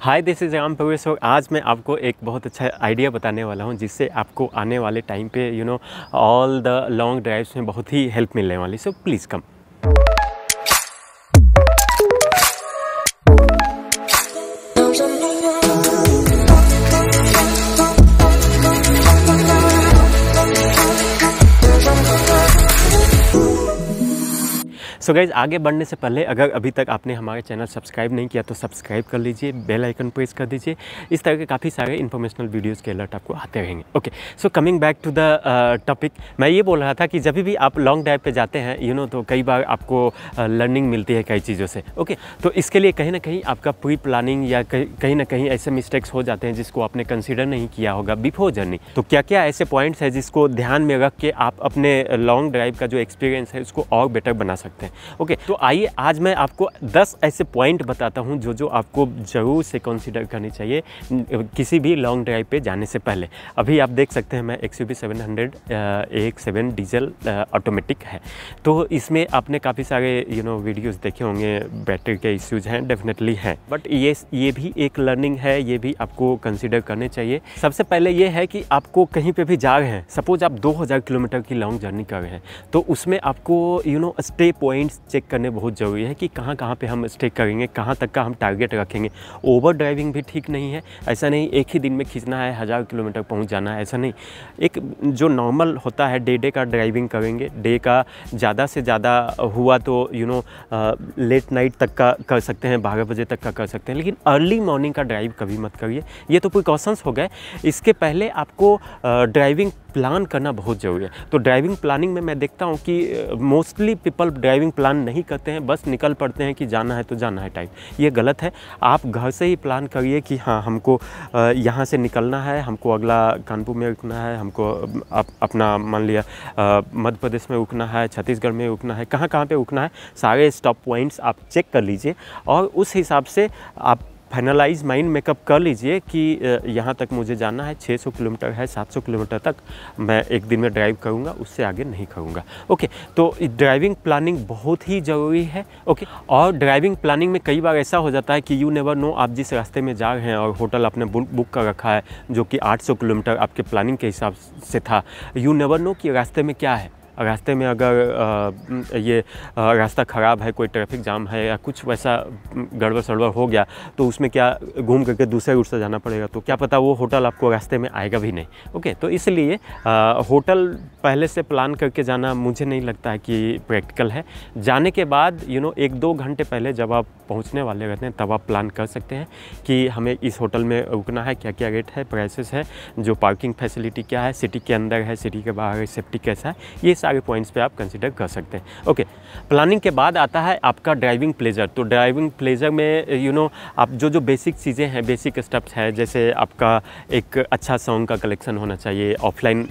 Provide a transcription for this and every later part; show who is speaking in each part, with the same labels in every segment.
Speaker 1: Hi this is Ram प्रवेश आज मैं आपको एक बहुत अच्छा आइडिया बताने वाला हूँ जिससे आपको आने वाले टाइम पे you know all the long drives में बहुत ही हेल्प मिलने वाली so please come so so guys आगे बढ़ने से पहले अगर अभी तक आपने हमारे चैनल सब्सक्राइब नहीं किया तो सब्सक्राइब कर लीजिए बेल आइकन प्रेस कर दीजिए इस तरह के काफ़ी सारे इन्फॉर्मेशनल वीडियोज़ के अलर्ट आपको आते रहेंगे okay so coming back to the topic मैं ये बोल रहा था कि जब भी आप लॉन्ग ड्राइव पर जाते हैं यू you नो know, तो कई बार आपको लर्निंग uh, मिलती है कई चीज़ों से ओके तो इसके लिए कहीं ना कहीं आपका प्री प्लानिंग या कहीं ना कहीं ऐसे मिस्टेक्स हो जाते हैं जिसको आपने कंसिडर नहीं किया होगा बिफोर जर्नी तो क्या क्या ऐसे पॉइंट्स है जिसको ध्यान में रख के आप अपने लॉन्ग uh, ड्राइव का जो एक्सपीरियंस है उसको और बेटर बना सकते हैं ओके तो आइए आज मैं आपको दस ऐसे पॉइंट बताता हूँ जो जो आपको ज़रूर से कंसिडर करनी चाहिए किसी भी लॉन्ग ड्राइव पे जाने से पहले अभी आप देख सकते हैं मैं एक्स यू सेवन हंड्रेड एक सेवन डीजल ऑटोमेटिक है तो इसमें आपने काफ़ी सारे यू नो वीडियोज़ देखे होंगे बैटरी के इश्यूज हैं डेफिनेटली हैं बट ये ये भी एक लर्निंग है ये भी आपको कंसिडर करने चाहिए सबसे पहले ये है कि आपको कहीं पर भी जा रहे हैं सपोज़ आप दो किलोमीटर की लॉन्ग जर्नी कर रहे हैं तो उसमें आपको you know stay point points check करने बहुत ज़रूरी है कि कहाँ कहाँ पे हम स्टेक करेंगे कहाँ तक का हम टारगेट रखेंगे ओवर ड्राइविंग भी ठीक नहीं है ऐसा नहीं एक ही दिन में खींचना है हज़ार किलोमीटर पहुँच जाना है ऐसा नहीं एक जो नॉर्मल होता है डे डे का ड्राइविंग करेंगे डे का ज़्यादा से ज़्यादा हुआ तो यू नो लेट नाइट तक का कर सकते हैं बारह बजे तक का कर सकते हैं लेकिन अर्ली मॉर्निंग का ड्राइव कभी मत करिए ये तो प्रिकॉशंस हो गए इसके पहले आपको ड्राइविंग प्लान करना बहुत ज़रूरी है तो ड्राइविंग प्लानिंग में मैं देखता हूँ कि मोस्टली पीपल ड्राइविंग प्लान नहीं करते हैं बस निकल पड़ते हैं कि जाना है तो जाना है टाइप ये गलत है आप घर से ही प्लान करिए कि हाँ हमको यहाँ से निकलना है हमको अगला कानपुर में रुकना है हमको अप, अपना मान लिया मध्य प्रदेश में रुकना है छत्तीसगढ़ में रुकना है कहाँ कहाँ पर रुकना है सारे स्टॉप पॉइंट्स आप चेक कर लीजिए और उस हिसाब से आप फाइनलाइज माइंड मेकअप कर लीजिए कि यहाँ तक मुझे जाना है 600 किलोमीटर है 700 किलोमीटर तक मैं एक दिन में ड्राइव करूँगा उससे आगे नहीं करूँगा ओके तो ड्राइविंग प्लानिंग बहुत ही ज़रूरी है ओके और ड्राइविंग प्लानिंग में कई बार ऐसा हो जाता है कि यू नेवर नो आप जिस रास्ते में जा रहे हैं और होटल आपने बुक कर रखा है जो कि आठ किलोमीटर आपके प्लानिंग के हिसाब से था यू नेवर नो कि रास्ते में क्या है रास्ते में अगर ये रास्ता ख़राब है कोई ट्रैफिक जाम है या कुछ वैसा गड़बड़ सड़बड़ हो गया तो उसमें क्या घूम करके दूसरे रूट से जाना पड़ेगा तो क्या पता वो होटल आपको रास्ते में आएगा भी नहीं ओके तो इसलिए होटल पहले से प्लान करके जाना मुझे नहीं लगता है कि प्रैक्टिकल है जाने के बाद यू नो एक दो घंटे पहले जब आप पहुँचने वाले रहते हैं तब आप प्लान कर सकते हैं कि हमें इस होटल में रुकना है क्या क्या रेट है प्राइसेस है जो पार्किंग फैसिलिटी क्या है सिटी के अंदर है सिटी के बाहर सेफ्टी कैसा है ये से आगे पॉइंट्स पे आप कंसिडर कर सकते हैं ओके प्लानिंग के बाद आता है आपका ड्राइविंग प्लेजर तो ड्राइविंग प्लेजर में यू you नो know, आप जो जो बेसिक चीज़ें हैं बेसिक स्टेप्स हैं जैसे आपका एक अच्छा सॉन्ग का कलेक्शन होना चाहिए ऑफलाइन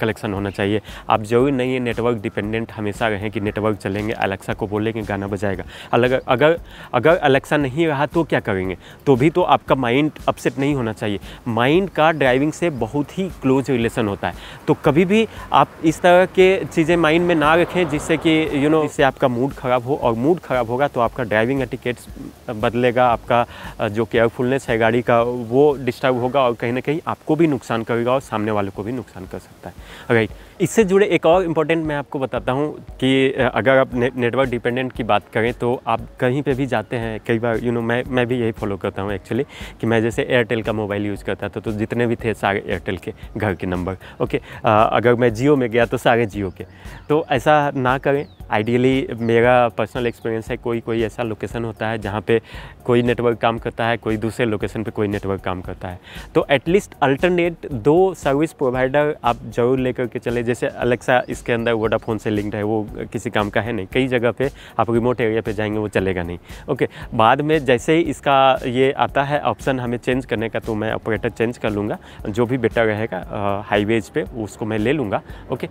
Speaker 1: कलेक्शन होना चाहिए आप भी नहीं है नेटवर्क डिपेंडेंट हमेशा रहें कि नेटवर्क चलेंगे अलेक्सा को बोलेंगे गाना बजाएगा अलग अगर अगर अलेक्सा नहीं रहा तो क्या करेंगे तो भी तो आपका माइंड अपसेट नहीं होना चाहिए माइंड का ड्राइविंग से बहुत ही क्लोज रिलेशन होता है तो कभी भी आप इस तरह के चीज़ें माइंड में ना रखें जिससे कि यू नो इससे आपका मूड ख़राब हो और मूड ख़राब होगा तो आपका ड्राइविंग एटिकेट्स बदलेगा आपका जो केयरफुलनेस है गाड़ी का वो डिस्टर्ब होगा और कहीं ना कहीं आपको भी नुकसान करेगा और सामने वाले को भी नुकसान कर सकता है राइट इससे जुड़े एक और इम्पोर्टेंट मैं आपको बताता हूँ कि अगर आप ने, नेटवर्क डिपेंडेंट की बात करें तो आप कहीं पे भी जाते हैं कई बार यू नो मैं मैं भी यही फॉलो करता हूँ एक्चुअली कि मैं जैसे एयरटेल का मोबाइल यूज़ करता था तो जितने भी थे सारे एयरटेल के घर के नंबर ओके आ, अगर मैं जियो में गया तो सारे जियो के तो ऐसा ना करें आइडियली मेरा पर्सनल एक्सपीरियंस है कोई कोई ऐसा लोकेशन होता है जहाँ पे कोई नेटवर्क काम करता है कोई दूसरे लोकेशन पे कोई नेटवर्क काम करता है तो एटलीस्ट अल्टरनेट दो सर्विस प्रोवाइडर आप जरूर लेकर के चले जैसे अलेक्सा इसके अंदर वोडाफोन से लिंक्ड है वो किसी काम का है नहीं कई जगह पर आप रिमोट एरिया पर जाएंगे वो चलेगा नहीं ओके बाद में जैसे ही इसका ये आता है ऑप्शन हमें चेंज करने का तो मैं ऑपरेटर चेंज कर लूँगा जो भी बेटर रहेगा हाईवेज पर उसको मैं ले लूँगा ओके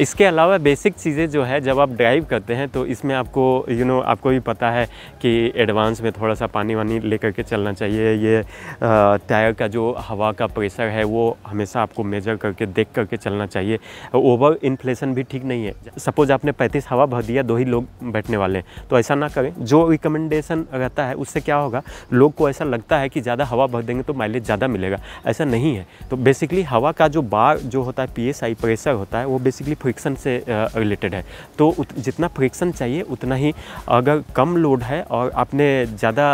Speaker 1: इसके अलावा बेसिक चीज़ें जो है जब आप ड्राइव ड्राइव करते हैं तो इसमें आपको यू you नो know, आपको भी पता है कि एडवांस में थोड़ा सा पानी वानी ले करके चलना चाहिए ये टायर का जो हवा का प्रेशर है वो हमेशा आपको मेजर करके देख करके चलना चाहिए ओवर इन्फ्लेशन भी ठीक नहीं है सपोज़ आपने पैंतीस हवा भर दिया दो ही लोग बैठने वाले हैं तो ऐसा ना करें जो रिकमेंडेशन रहता है उससे क्या होगा लोग को ऐसा लगता है कि ज़्यादा हवा भर देंगे तो माइलेज ज़्यादा मिलेगा ऐसा नहीं है तो बेसिकली हवा का जो बार जो होता है पी प्रेशर होता है वो बेसिकली फ्रिक्शन से रिलेटेड है तो जितना फ्रिक्शन चाहिए उतना ही अगर कम लोड है और आपने ज़्यादा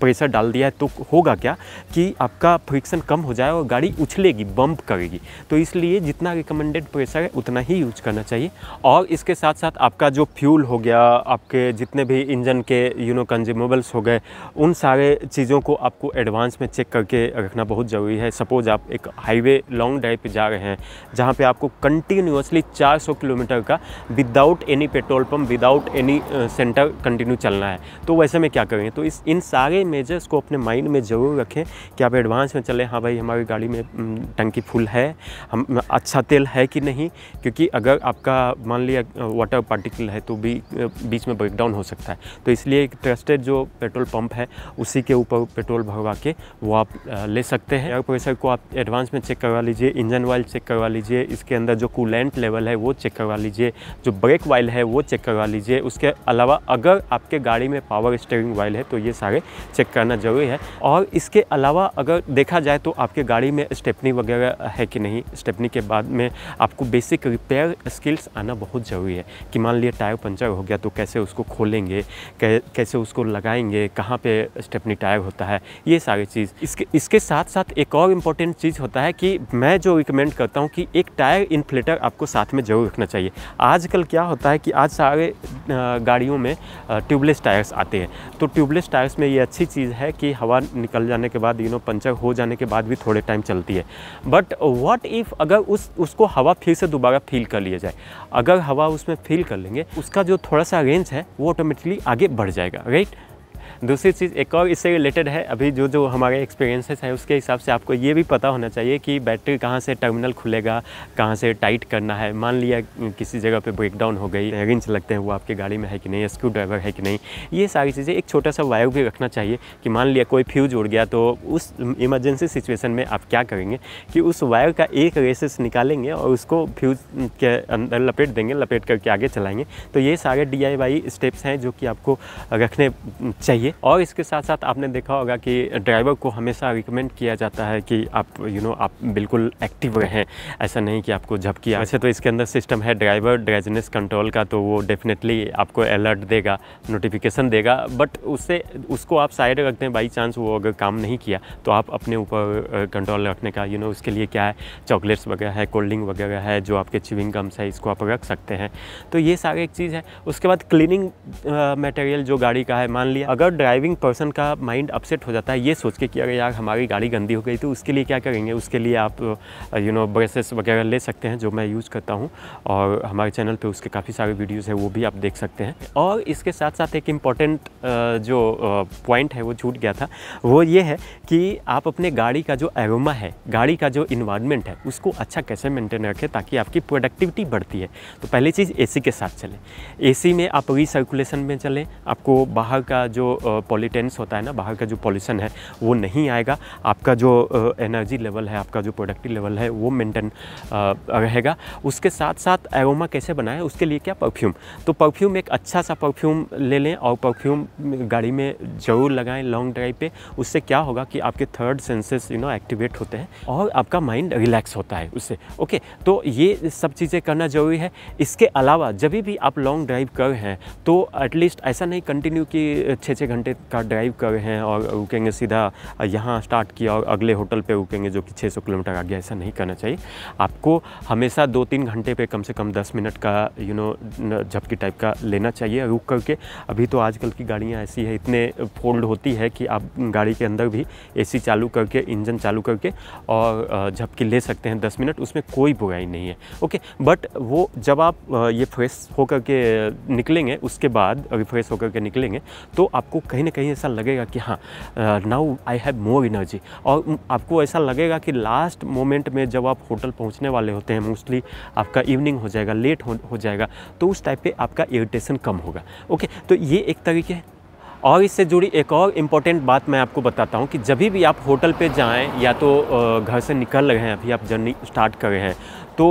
Speaker 1: प्रेशर डाल दिया है तो होगा क्या कि आपका फ्रिक्शन कम हो जाए और गाड़ी उछलेगी बम्प करेगी तो इसलिए जितना रिकमेंडेड प्रेशर है उतना ही यूज करना चाहिए और इसके साथ साथ आपका जो फ्यूल हो गया आपके जितने भी इंजन के यू नो कंज्यूमेबल्स हो गए उन सारे चीज़ों को आपको एडवांस में चेक करके रखना बहुत ज़रूरी है सपोज़ आप एक हाईवे लॉन्ग ड्राइव पर जा रहे हैं जहाँ पर आपको कंटिन्यूसली चार किलोमीटर का without any petrol pump without any centre continue चलना है तो वैसे में क्या करेंगे तो इस इन सारे मेजर्स को अपने माइंड में ज़रूर रखें कि आप एडवांस में चलें हाँ भाई हमारी गाड़ी में टंकी फुल है हम अच्छा तेल है कि नहीं क्योंकि अगर आपका मान लिया वाटर पार्टिकल है तो भी बीच में ब्रेकडाउन हो सकता है तो इसलिए एक ट्रस्टेड जो पेट्रोल पंप है उसी के ऊपर पेट्रोल भरवा के वो आप ले सकते हैं एयर प्रेशर को आप एडवांस में चेक करवा लीजिए इंजन वाइल चेक करवा लीजिए इसके अंदर जो कूलेंट लेवल है वो चेक करवा लीजिए जो ब्रेक वाइल है वो चेक करवा लीजिए उसके अलावा अगर आपके गाड़ी में पावर स्टेयरिंग वाइल है तो ये सारे चेक करना ज़रूरी है और इसके अलावा अगर देखा जाए तो आपके गाड़ी में स्टेपनी वगैरह है कि नहीं स्टेपनी के बाद में आपको बेसिक रिपेयर स्किल्स आना बहुत ज़रूरी है कि मान लीजिए टायर पंचर हो गया तो कैसे उसको खोलेंगे कैसे उसको लगाएंगे कहाँ पे स्टेपनी टायर होता है ये सारी चीज़ इसके इसके साथ साथ एक और इम्पॉर्टेंट चीज़ होता है कि मैं जो रिकमेंड करता हूँ कि एक टायर इन्फ्लेटर आपको साथ में ज़रूर रखना चाहिए आजकल क्या होता है कि आज सारे गाड़ियों में ट्यूबलेस टायर्स आते हैं तो ट्यूबलेस टायर्स में ये अच्छी चीज़ है कि हवा निकल जाने के बाद यूनो पंचर हो जाने के बाद भी थोड़े टाइम चलती है बट व्हाट इफ़ अगर उस उसको हवा फिर से दोबारा फील कर लिया जाए अगर हवा उसमें फील कर लेंगे उसका जो थोड़ा सा रेंज है वो ऑटोमेटिकली आगे बढ़ जाएगा राइट दूसरी चीज़ एक और इससे रिलेटेड है अभी जो जो हमारे एक्सपीरियंसेस है उसके हिसाब से आपको ये भी पता होना चाहिए कि बैटरी कहाँ से टर्मिनल खुलेगा कहाँ से टाइट करना है मान लिया किसी जगह पे ब्रेकडाउन हो गई रिंच लगते हैं वो आपकी गाड़ी में है कि नहीं स्क्रू ड्राइवर है कि नहीं ये सारी चीज़ें एक छोटा सा वायर भी रखना चाहिए कि मान लिया कोई फ्यूज उड़ गया तो उस इमरजेंसी सिचुएसन में आप क्या करेंगे कि उस वायर का एक रेसेस निकालेंगे और उसको फ्यूज के अंदर लपेट देंगे लपेट करके आगे चलाएंगे तो ये सारे डी स्टेप्स हैं जो कि आपको रखने चाहिए और इसके साथ साथ आपने देखा होगा कि ड्राइवर को हमेशा रिकमेंड किया जाता है कि आप यू you नो know, आप बिल्कुल एक्टिव रहें ऐसा नहीं कि आपको झपकी आए वैसे तो इसके अंदर सिस्टम है ड्राइवर ड्रेजनेस कंट्रोल का तो वो डेफिनेटली आपको अलर्ट देगा नोटिफिकेशन देगा बट उससे उसको आप साइड रखते हैं बाई चांस वो अगर काम नहीं किया तो आप अपने ऊपर कंट्रोल रखने का यू you नो know, उसके लिए क्या है चॉकलेट्स वगैरह है कोल्ड ड्रिंक वगैरह है जो आपके चिविंग गम्स है इसको आप रख सकते हैं तो ये सारे एक चीज़ है उसके बाद क्लीनिंग मटेरियल जो गाड़ी का है मान लिया अगर ड्राइविंग पर्सन का माइंड अपसेट हो जाता है ये सोच के कि अगर यार हमारी गाड़ी गंदी हो गई तो उसके लिए क्या करेंगे उसके लिए आप यू नो ब्रशेस वगैरह ले सकते हैं जो मैं यूज़ करता हूँ और हमारे चैनल पे उसके काफ़ी सारे वीडियोस हैं वो भी आप देख सकते हैं और इसके साथ साथ एक इम्पॉर्टेंट जो पॉइंट है वो छूट गया था वो ये है कि आप अपने गाड़ी का जो एरोमा है गाड़ी का जो इन्वायरमेंट है उसको अच्छा कैसे मेंटेन रखें ताकि आपकी प्रोडक्टिविटी बढ़ती है तो पहली चीज़ ए के साथ चलें ए में आप सर्कुलेशन में चलें आपको बाहर का जो पॉलीटेंस होता है ना बाहर का जो पॉल्यूशन है वो नहीं आएगा आपका जो एनर्जी लेवल है आपका जो प्रोडक्टिव लेवल है वो मेंटेन रहेगा उसके साथ साथ एरोमा कैसे बनाए उसके लिए क्या परफ्यूम तो परफ्यूम एक अच्छा सा परफ्यूम ले लें और परफ्यूम गाड़ी में ज़रूर लगाएं लॉन्ग ड्राइव पे उससे क्या होगा कि आपके third senses you know activate होते हैं और आपका माइंड रिलैक्स होता है उससे ओके तो ये सब चीज़ें करना ज़रूरी है इसके अलावा जब भी आप लॉन्ग ड्राइव कर रहे हैं तो एटलीस्ट ऐसा नहीं कंटिन्यू कि छः छः घंटे का ड्राइव कर रहे हैं और रुकेंगे सीधा यहाँ स्टार्ट किया और अगले होटल पे रुकेंगे जो कि 600 किलोमीटर आगे ऐसा नहीं करना चाहिए आपको हमेशा दो तीन घंटे पे कम से कम दस मिनट का यू नो झपकी टाइप का लेना चाहिए रुक करके अभी तो आजकल की गाड़ियाँ ऐसी है इतने फोल्ड होती है कि आप गाड़ी के अंदर भी ए चालू करके इंजन चालू करके और झपकी ले सकते हैं दस मिनट उसमें कोई बुराई नहीं है ओके बट वो जब आप ये फ्रेश होकर के निकलेंगे उसके बाद रिफ्रेश होकर के निकलेंगे तो आपको कहीं ना कहीं ऐसा लगेगा कि हाँ now I have more energy और आपको ऐसा लगेगा कि लास्ट मोमेंट में जब आप होटल पहुँचने वाले होते हैं मोस्टली आपका इवनिंग हो जाएगा लेट हो, हो जाएगा तो उस टाइप पर आपका इरिटेशन कम होगा ओके तो ये एक तरीके है और इससे जुड़ी एक और इम्पॉर्टेंट बात मैं आपको बताता हूँ कि जब भी आप होटल पे जाएं या तो uh, घर से निकल रहे हैं अभी आप जर्नी स्टार्ट कर रहे हैं तो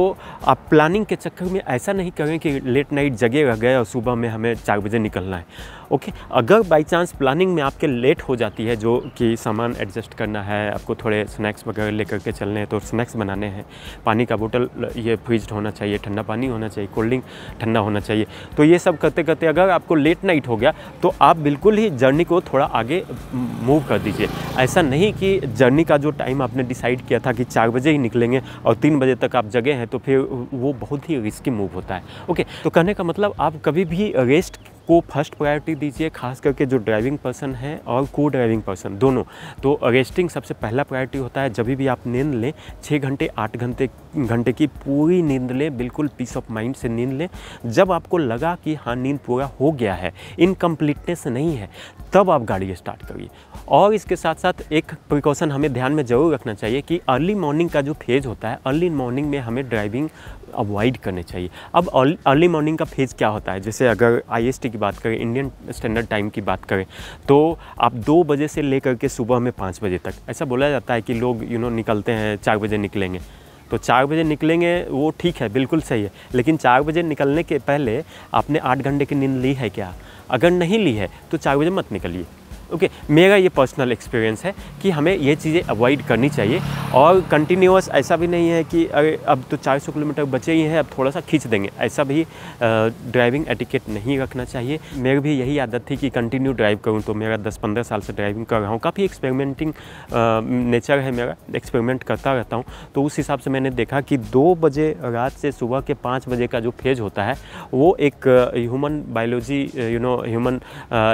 Speaker 1: आप प्लानिंग के चक्कर में ऐसा नहीं करें कि लेट नाइट जगे रह गए और सुबह में हमें चार बजे निकलना है ओके अगर बाई चांस प्लानिंग में आपके लेट हो जाती है जो कि सामान एडजस्ट करना है आपको थोड़े स्नैक्स वगैरह लेकर के चलने हैं तो स्नैक्स बनाने हैं पानी का बोतल ये फ्रिज होना चाहिए ठंडा पानी होना चाहिए कोल्ड ड्रिंक ठंडा होना चाहिए तो ये सब करते करते अगर आपको लेट नाइट हो गया तो आप बिल्कुल ही जर्नी को थोड़ा आगे मूव कर दीजिए ऐसा नहीं कि जर्नी का जो टाइम आपने डिसाइड किया था कि चार बजे ही निकलेंगे और तीन बजे तक आप जगह हैं तो फिर वो बहुत ही रिस्की मूव होता है ओके तो कहने का मतलब आप कभी भी रेस्ट को फर्स्ट प्रायोरिटी दीजिए खास करके जो ड्राइविंग पर्सन है और को ड्राइविंग पर्सन दोनों तो रेस्टिंग सबसे पहला प्रायोरिटी होता है जब भी आप नींद लें छः घंटे आठ घंटे घंटे की पूरी नींद लें बिल्कुल पीस ऑफ माइंड से नींद लें जब आपको लगा कि हाँ नींद पूरा हो गया है इनकम्प्लीटनेस नहीं है तब आप गाड़ी स्टार्ट करिए और इसके साथ साथ एक प्रिकॉशन हमें ध्यान में ज़रूर रखना चाहिए कि अर्ली मॉर्निंग का जो फेज़ होता है अर्ली मॉर्निंग में हमें ड्राइविंग अवॉइड करने चाहिए अब अर्ली मॉर्निंग का फेज़ क्या होता है जैसे अगर आई की बात करें इंडियन स्टैंडर्ड टाइम की बात करें तो आप दो बजे से ले करके सुबह में पाँच बजे तक ऐसा बोला जाता है कि लोग यू नो निकलते हैं चार बजे निकलेंगे तो चार बजे निकलेंगे वो ठीक है बिल्कुल सही है लेकिन चार बजे निकलने के पहले आपने आठ घंटे की नींद ली है क्या अगर नहीं ली है तो चार बजे मत निकलिए ओके मेरा ये पर्सनल एक्सपीरियंस है कि हमें ये चीज़ें अवॉइड करनी चाहिए और कंटिन्यूस ऐसा भी नहीं है कि अरे अब तो 400 किलोमीटर बचे ही हैं अब थोड़ा सा खींच देंगे ऐसा भी ड्राइविंग एटिकेट नहीं रखना चाहिए मेरी भी यही आदत थी कि कंटिन्यू ड्राइव करूँ तो मेरा दस पंद्रह साल से ड्राइविंग कर रहा हूँ काफ़ी एक्सपेरिमेंटिंग नेचर है मेरा एक्सपेरिमेंट करता रहता हूँ तो उस हिसाब से मैंने देखा कि दो बजे रात से सुबह के पाँच बजे का जो फेज होता है वो एक human biology you know human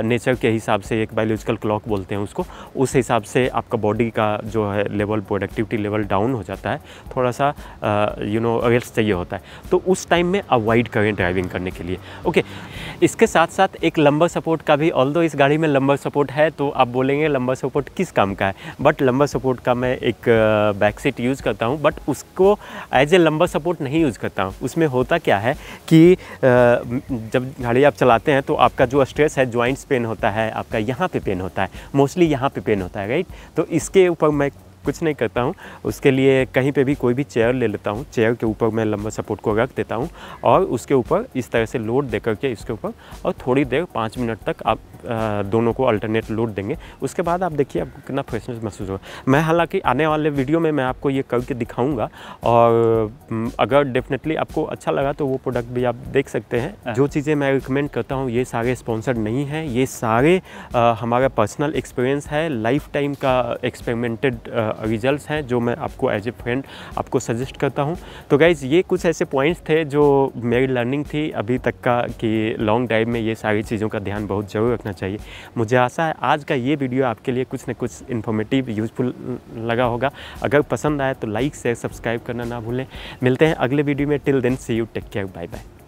Speaker 1: nature के हिसाब से एक बायोलॉजी बायोलॉजिकल क्लॉक बोलते हैं उसको उस हिसाब से आपका बॉडी का जो है लेवल प्रोडक्टिविटी लेवल डाउन हो जाता है थोड़ा सा यू नो अवेयर्स चाहिए होता है तो उस टाइम में अवॉइड करें ड्राइविंग करने के लिए ओके इसके साथ साथ एक लंबा सपोर्ट का भी ऑल इस गाड़ी में लंबा सपोर्ट है तो आप बोलेंगे लंबा सपोर्ट किस काम का है बट लंबा सपोर्ट का मैं एक बैक सीट यूज़ करता हूँ बट उसको एज ए लंबा सपोर्ट नहीं यूज़ करता हूँ उसमें होता क्या है कि जब गाड़ी आप चलाते हैं तो आपका जो स्ट्रेस है ज्वाइंट्स पेन होता है आपका यहाँ पे पेन पेन होता है मोस्टली यहाँ पे पेन होता है राइट तो इसके ऊपर मैं कुछ नहीं करता हूँ उसके लिए कहीं पे भी कोई भी चेयर ले लेता हूँ चेयर के ऊपर मैं लंबा सपोर्ट को रख देता हूँ और उसके ऊपर इस तरह से लोड दे करके इसके ऊपर और थोड़ी देर पाँच मिनट तक आप आ, दोनों को अल्टरनेट लोड देंगे उसके बाद आप देखिए आपको कितना फ्रेशनेस महसूस होगा मैं हालांकि आने वाले वीडियो में मैं आपको ये करके दिखाऊँगा और अगर डेफिनेटली आपको अच्छा लगा तो वो प्रोडक्ट भी आप देख सकते हैं हाँ। जो चीज़ें मैं रिकमेंड करता हूँ ये सारे स्पॉन्सर्ड नहीं हैं ये सारे हमारा पर्सनल एक्सपीरियंस है लाइफ टाइम का एक्सपेरिमेंटेड रिजल्ट हैं जो मैं आपको एज ए फ्रेंड आपको सजेस्ट करता हूँ तो गाइज़ ये कुछ ऐसे पॉइंट्स थे जो मेरी लर्निंग थी अभी तक का कि लॉन्ग ड्राइव में ये सारी चीज़ों का ध्यान बहुत ज़रूर रखना चाहिए मुझे आशा है आज का ये वीडियो आपके लिए कुछ ना कुछ इन्फॉर्मेटिव यूजफुल लगा होगा अगर पसंद आया तो लाइक शेयर सब्सक्राइब करना ना भूलें मिलते हैं अगले वीडियो में till then see you take care bye bye